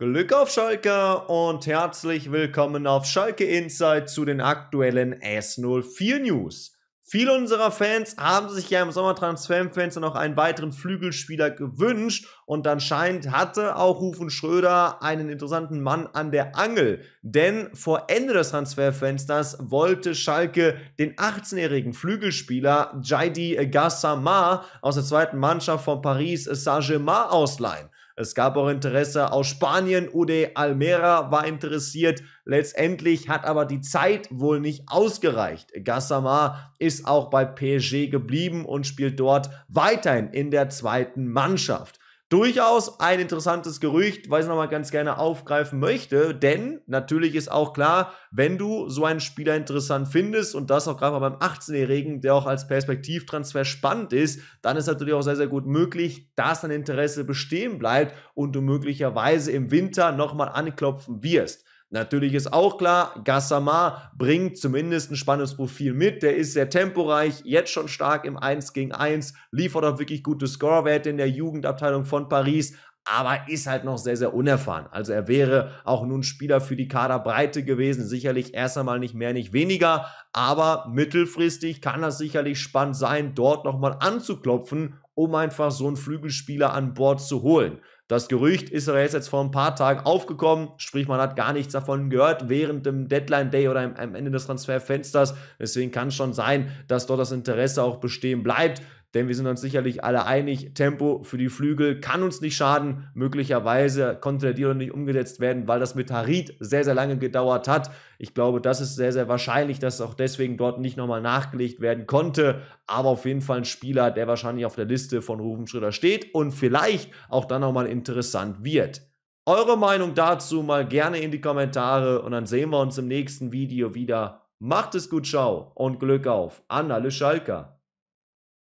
Glück auf Schalke und herzlich willkommen auf Schalke Insight zu den aktuellen S04 News. Viele unserer Fans haben sich ja im Sommertransferfenster noch einen weiteren Flügelspieler gewünscht und anscheinend hatte auch Rufen Schröder einen interessanten Mann an der Angel. Denn vor Ende des Transferfensters wollte Schalke den 18-jährigen Flügelspieler Jaidi Gassama aus der zweiten Mannschaft von Paris Saint-Germain ausleihen. Es gab auch Interesse aus Spanien. Ude Almera war interessiert. Letztendlich hat aber die Zeit wohl nicht ausgereicht. Gassama ist auch bei PSG geblieben und spielt dort weiterhin in der zweiten Mannschaft durchaus ein interessantes Gerücht, weil ich es nochmal ganz gerne aufgreifen möchte. Denn natürlich ist auch klar, wenn du so einen Spieler interessant findest und das auch gerade mal beim 18-Jährigen, der auch als Perspektivtransfer spannend ist, dann ist natürlich auch sehr, sehr gut möglich, dass dein Interesse bestehen bleibt und du möglicherweise im Winter nochmal anklopfen wirst. Natürlich ist auch klar, Gassama bringt zumindest ein spannendes Profil mit. Der ist sehr temporeich, jetzt schon stark im 1 gegen 1, liefert auch wirklich gute Scorewerte in der Jugendabteilung von Paris, aber ist halt noch sehr, sehr unerfahren. Also er wäre auch nun Spieler für die Kaderbreite gewesen. Sicherlich erst einmal nicht mehr, nicht weniger, aber mittelfristig kann das sicherlich spannend sein, dort nochmal anzuklopfen, um einfach so einen Flügelspieler an Bord zu holen. Das Gerücht ist ja jetzt vor ein paar Tagen aufgekommen, sprich man hat gar nichts davon gehört während dem Deadline Day oder am Ende des Transferfensters. Deswegen kann es schon sein, dass dort das Interesse auch bestehen bleibt. Denn wir sind uns sicherlich alle einig, Tempo für die Flügel kann uns nicht schaden. Möglicherweise konnte der Deal nicht umgesetzt werden, weil das mit Harit sehr, sehr lange gedauert hat. Ich glaube, das ist sehr, sehr wahrscheinlich, dass auch deswegen dort nicht nochmal nachgelegt werden konnte. Aber auf jeden Fall ein Spieler, der wahrscheinlich auf der Liste von Rufen Schröder steht und vielleicht auch dann nochmal interessant wird. Eure Meinung dazu mal gerne in die Kommentare und dann sehen wir uns im nächsten Video wieder. Macht es gut, ciao und Glück auf an alle Schalker.